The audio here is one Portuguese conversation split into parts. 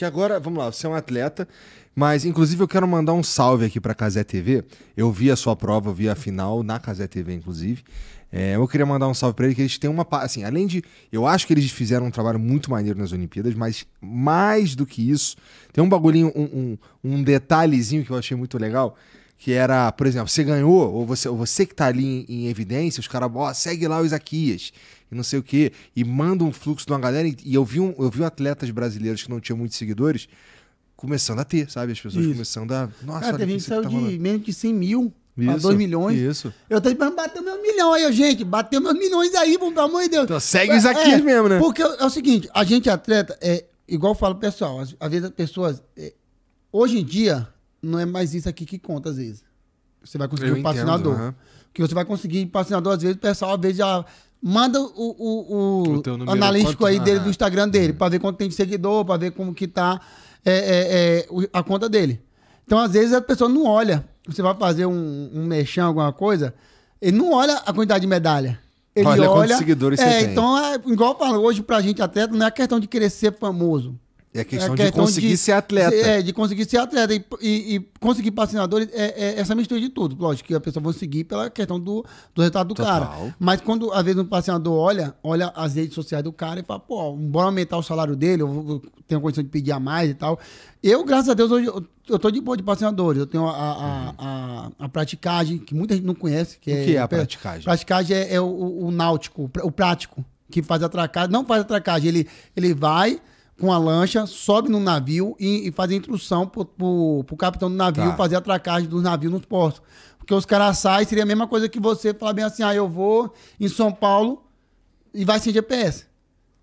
Que agora, vamos lá, você é um atleta, mas inclusive eu quero mandar um salve aqui para a Casé TV. Eu vi a sua prova, eu vi a final na Casé TV, inclusive. É, eu queria mandar um salve para ele, que eles têm uma. Assim, além de. Eu acho que eles fizeram um trabalho muito maneiro nas Olimpíadas, mas mais do que isso, tem um bagulhinho, um, um, um detalhezinho que eu achei muito legal que era, por exemplo, você ganhou, ou você, ou você que está ali em, em, evidência, os caras, ó, segue lá o Isaquias, e não sei o quê, e manda um fluxo de uma galera. E, eu vi, um, eu vi atletas brasileiros que não tinham muitos seguidores começando a ter, sabe? As pessoas isso. começando a. Nossa, cara, olha, teve gente tá saiu tá de menos de 100 mil. Isso, a 2 milhões. Isso. Eu tô dizendo, bateu meu milhão aí, gente. Bateu meus milhões aí, pelo amor de Deus. Então segue isso é, aqui é, mesmo, né? Porque é o seguinte, a gente é atleta, é, igual eu falo pessoal, às, às vezes as pessoas. É, hoje em dia, não é mais isso aqui que conta, às vezes. Você vai conseguir Eu um patrocinador. Uhum. Que você vai conseguir patrocinador, às vezes, o pessoal, às vezes, já manda o, o, o, o analítico aí tá. dele do Instagram é. dele, uhum. para ver quanto tem de seguidor, para ver como que tá é, é, é, a conta dele. Então, às vezes, a pessoa não olha. Você vai fazer um, um mexão, alguma coisa, ele não olha a quantidade de medalha. Ele olha, olha quantos seguidores é, você tem. Então, é, igual eu falo, hoje pra gente atleta, não é questão de querer ser famoso. É questão, é questão de conseguir de, ser atleta. É, de conseguir ser atleta e, e, e conseguir patrocinadores é, é, essa mistura de tudo. Lógico que a pessoa vai seguir pela questão do, do resultado do Total. cara. Mas quando, às vezes, um patrocinador olha, olha as redes sociais do cara e fala, pô, bora aumentar o salário dele, eu tenho condição de pedir a mais e tal. Eu, graças a Deus, hoje eu, eu tô de boa de patrocinadores. Eu tenho a, a, a, uhum. a, praticagem, que muita gente não conhece. Que o é, que é a praticagem? Praticagem é, é o, o, náutico, o prático, que faz atracagem. Não faz atracagem, ele, ele vai com a lancha, sobe no navio e, e faz a instrução pro, pro, pro, capitão do navio tá. fazer a tracagem dos navios nos portos. Porque os caras saem, seria a mesma coisa que você falar bem assim, ah, eu vou em São Paulo e vai sem GPS.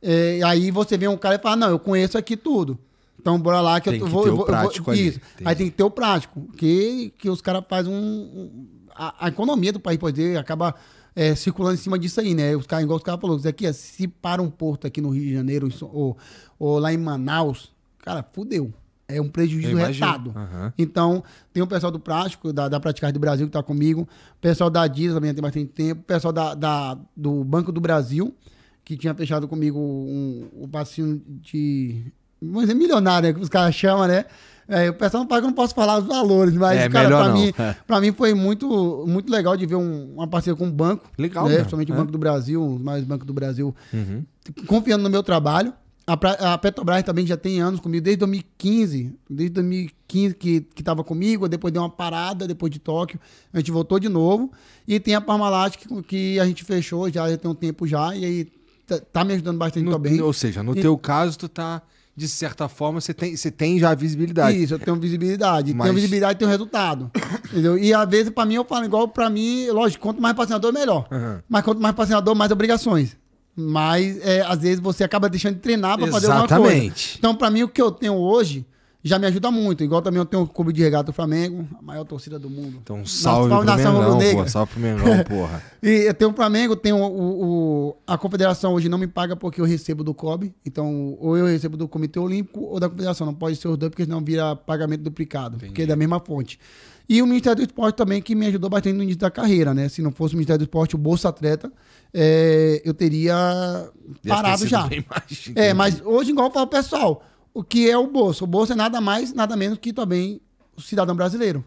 É, aí você vê um cara e fala, não, eu conheço aqui tudo. Então bora lá que tem eu que vou. Ter eu vou, prático vou, isso. Tem. Aí tem que ter o prático. Que, que os caras fazem um. um a, a, economia do país poder acaba é, circulando em cima disso aí, né? Os caras, igual os caras falou, aqui, se para um porto aqui no Rio de Janeiro ou, ou lá em Manaus, cara, fudeu. É um prejuízo retado. Uhum. Então, tem o pessoal do Prático, da, da Praticar do Brasil, que está comigo. O pessoal da Disney também tem bastante tempo. O pessoal da, da, do Banco do Brasil, que tinha fechado comigo um, um passinho de vamos é milionária, é que os caras chamam, né? É, o pessoal não paga, eu não posso falar os valores, mas, é, cara, pra mim, pra mim foi muito, muito legal de ver um, uma parceria com um banco. Legal, né? Principalmente o é. Banco do Brasil, os maiores bancos do Brasil, uhum. confiando no meu trabalho. A, a, Petrobras também já tem anos comigo, desde 2015. Desde 2015 que estava comigo, depois deu uma parada, depois de Tóquio, a gente voltou de novo. E tem a Parmalat que, que a gente fechou já, já tem um tempo já, e aí tá, tá me ajudando bastante no, também. Ou seja, no e, teu caso, tu tá de certa forma, você tem, você tem já visibilidade. Isso, eu tenho visibilidade. Mas... Tenho visibilidade e tenho resultado. entendeu? E às vezes, pra mim, eu falo igual pra mim, lógico, quanto mais patrocinador, melhor. Uhum. Mas quanto mais patrocinador, mais obrigações. Mas é, às vezes você acaba deixando de treinar pra Exatamente. fazer alguma coisa. Então, pra mim, o que eu tenho hoje já me ajuda muito. Igual também eu tenho o clube de regata do Flamengo, a maior torcida do mundo. Então salve na, pro Mengão, porra, salve pro Mengão, porra. e eu tenho o Flamengo, tenho o, o, a Confederação hoje não me paga porque eu recebo do COB, então ou eu recebo do Comitê Olímpico ou da Confederação, não pode ser os dois porque senão vira pagamento duplicado, Entendi. porque é da mesma fonte. E o Ministério do Esporte também, que me ajudou bastante no início da carreira, né? Se não fosse o Ministério do Esporte, o Bolsa Atleta, é, eu teria parado já. é, mas hoje, igual eu falo, pessoal, o que é o bolso. O bolso é nada mais, nada menos que também o cidadão brasileiro.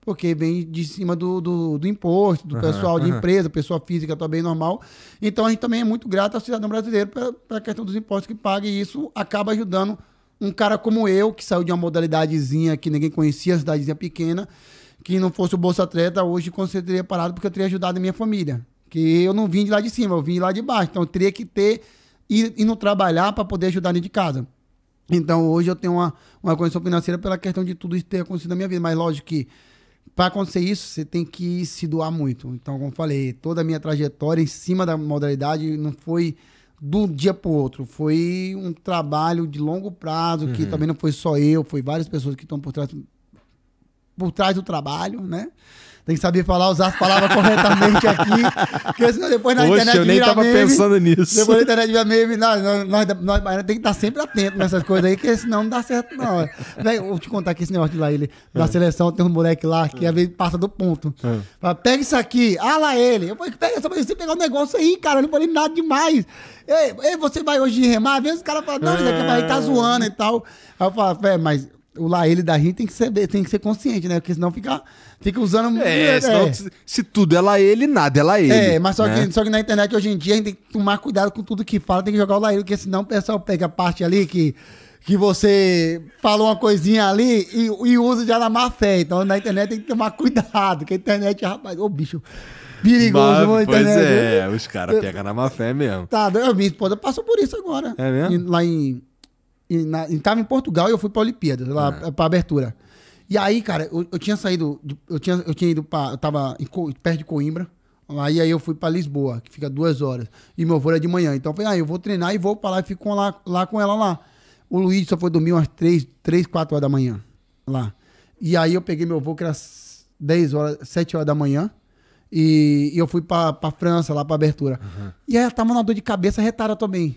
Porque vem de cima do, do, do imposto, do uhum, pessoal de empresa, pessoa física também normal. Então a gente também é muito grato ao cidadão brasileiro pela questão dos impostos que paga, e isso acaba ajudando um cara como eu, que saiu de uma modalidadezinha que ninguém conhecia, cidadezinha pequena, que não fosse o Bolsa Atleta, hoje com certeza teria parado porque eu teria ajudado a minha família. Que eu não vim de lá de cima, eu vim de lá de baixo. Então eu teria que ter, e não trabalhar para poder ajudar dentro de casa. Então hoje eu tenho uma, uma condição financeira pela questão de tudo isso ter acontecido na minha vida. Mas lógico que para acontecer isso, você tem que se doar muito. Então, como eu falei, toda a minha trajetória em cima da modalidade não foi do dia para o outro. Foi um trabalho de longo prazo, uhum. que também não foi só eu, foi várias pessoas que estão por trás, por trás do trabalho, né? Tem que saber falar, usar as palavras corretamente aqui. Porque senão depois na Poxa, internet. Eu nem tava meme, pensando nisso. Depois na internet vira meme. Nós, nós, nós, nós tem que estar sempre atento nessas coisas aí, porque senão não dá certo, não. Véio, vou te contar aqui esse negócio de lá, ele. Na é. seleção tem um moleque lá que às vezes passa do ponto. É. Fala, pega isso aqui, ah lá ele. Eu falei, pega só pra você pegar um negócio aí, cara. Eu não falei nada demais. Ei, ei, você vai hoje remar? Às vezes o cara fala, não, isso aqui vai é estar tá zoando e tal. Aí eu falo, velho, mas o lá ele da gente tem que ser, tem que ser consciente, né? Porque senão fica, fica usando. É, é, é. Senão, se, se tudo é lá ele, nada é lá ele. É, mas só, né? que, só que na internet hoje em dia a gente tem que tomar cuidado com tudo que fala, tem que jogar o lá ele, porque senão o pessoal pega a parte ali que que você falou uma coisinha ali e, e, usa já na má fé. Então na internet tem que tomar cuidado, que a internet, rapaz, ô oh, bicho. Perigoso, Mas, Pois internet. é, os caras pegam na má fé mesmo. Tá, minha esposa passou por isso agora. É mesmo? Lá em estava em Portugal e eu fui para a Olimpíada, lá ah. É. para abertura. E aí, cara, eu, eu tinha saído, de, eu tinha, eu tinha ido para, eu estava perto de Coimbra. Aí aí eu fui para Lisboa, que fica duas horas. E meu voo era de manhã. Então eu falei, ah, eu vou treinar e vou para lá e fico lá, lá com ela lá. O Luiz só foi dormir umas três, três, quatro horas da manhã lá. E aí eu peguei meu voo que era 10 horas, 7 horas da manhã. E, e eu fui para França, lá para abertura. Uhum. E aí ela tava na dor de cabeça retada também.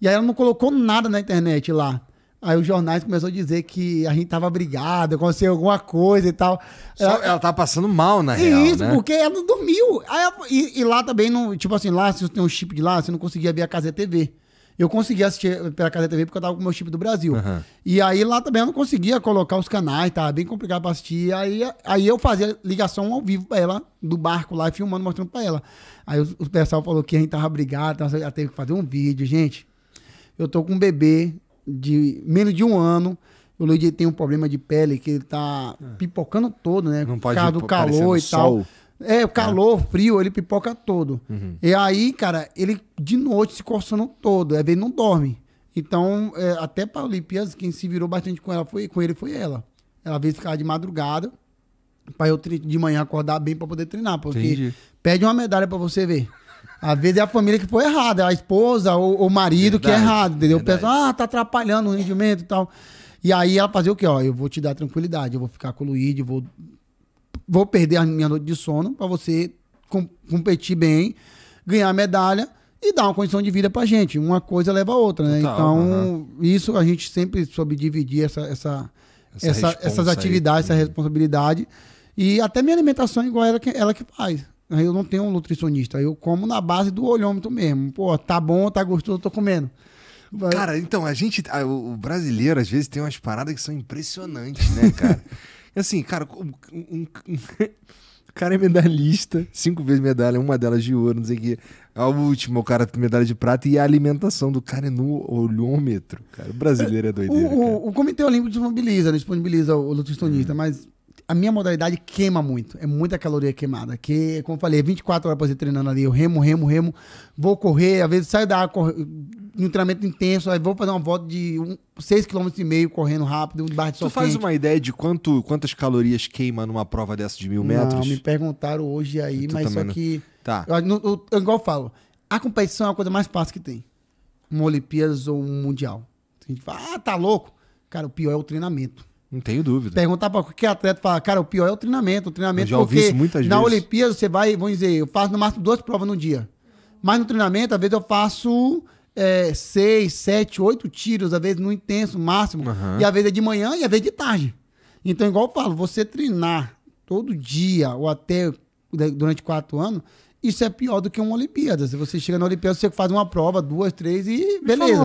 E aí ela não colocou nada na internet lá. Aí os jornais começaram a dizer que a gente tava brigado, aconteceu alguma coisa e tal. ela, ela tava tá passando mal, na real, Isso, né? porque ela não dormiu. Ela, e, e, lá também, não, tipo assim, lá, se você tem um chip de lá, você não conseguia ver a Casa TV. Eu conseguia assistir pela Casa TV porque eu tava com o meu chip do Brasil. Uhum. E aí lá também eu não conseguia colocar os canais, tava tá bem complicado pra assistir. Aí, aí eu fazia ligação ao vivo pra ela, do barco lá, filmando, mostrando pra ela. Aí o, o pessoal falou que a gente tava brigado, então ela teve que fazer um vídeo, gente eu tô com um bebê de menos de um ano. O Luigi tem um problema de pele que ele tá ah. pipocando todo, né? Não pode por causa do calor e sol. tal. É, o né? calor, é. frio, ele pipoca todo. Uhum. E aí, cara, ele de noite se coçando todo. Ele não dorme. Então, é, até para Olimpias, quem se virou bastante com ela foi com ele foi ela. Ela veio ficar de madrugada para eu de manhã acordar bem para poder treinar, porque Entendi. pede uma medalha para você ver. Às vezes é a família que foi errada, é a esposa ou o marido verdade, que é errado, entendeu? Verdade. pessoal ah, tá atrapalhando o rendimento e tal. E aí ela fazia o quê? Ó, eu vou te dar tranquilidade, eu vou ficar com o vou, vou perder a minha noite de sono para você com, competir bem, ganhar medalha e dar uma condição de vida pra gente. Uma coisa leva a outra, né? Total, então, isso a gente sempre soube dividir essa, essa, essa, essa essas atividades, aí, essa uhum. responsabilidade. E até minha alimentação igual ela que, ela que faz. Eu não tenho um nutricionista, eu como na base do olhômetro mesmo. Pô, tá bom, tá gostoso, tô comendo. Cara, então, a gente. O brasileiro, às vezes, tem umas paradas que são impressionantes, né, cara? assim, cara, um, um, um, o cara é medalhista, cinco vezes medalha, uma delas de ouro, não sei o quê. A última, o cara tem medalha de prata e a alimentação do cara é no olhômetro, cara. O brasileiro é doideira. O, o, o Comitê Olímpico disponibiliza, né, disponibiliza o nutricionista, hum. mas a minha modalidade queima muito. É muita caloria queimada. Que, como eu falei, 24 é horas depois de treinando ali. Eu remo, remo, remo. Vou correr, às vezes saio da água, corro, um treinamento intenso, aí vou fazer uma volta de 6,5 km e meio correndo rápido, um barra de Tu faz quente. uma ideia de quanto, quantas calorias queima numa prova dessa de mil metros? Não, me perguntaram hoje aí, mas só não... que. Tá. Eu, eu, eu, eu, igual eu falo, a competição é a coisa mais fácil que tem. Uma Olimpíadas ou um Mundial. A gente fala, ah, tá louco. Cara, o pior é o treinamento não tenho dúvida. Perguntar para qualquer atleta, falar, cara, o pior é o treinamento. O treinamento, eu já ouvi porque isso muitas na vezes. Olimpíada você vai, vamos dizer, eu faço no máximo duas provas no dia. Mas no treinamento, às vezes eu faço é, seis, sete, oito tiros, às vezes no intenso máximo. Uhum. E às vezes é de manhã e às vezes de tarde. Então, igual eu falo, você treinar todo dia ou até né, durante quatro anos, isso é pior do que uma Olimpíada. Se você chega na Olimpíada, você faz uma prova, duas, três e beleza.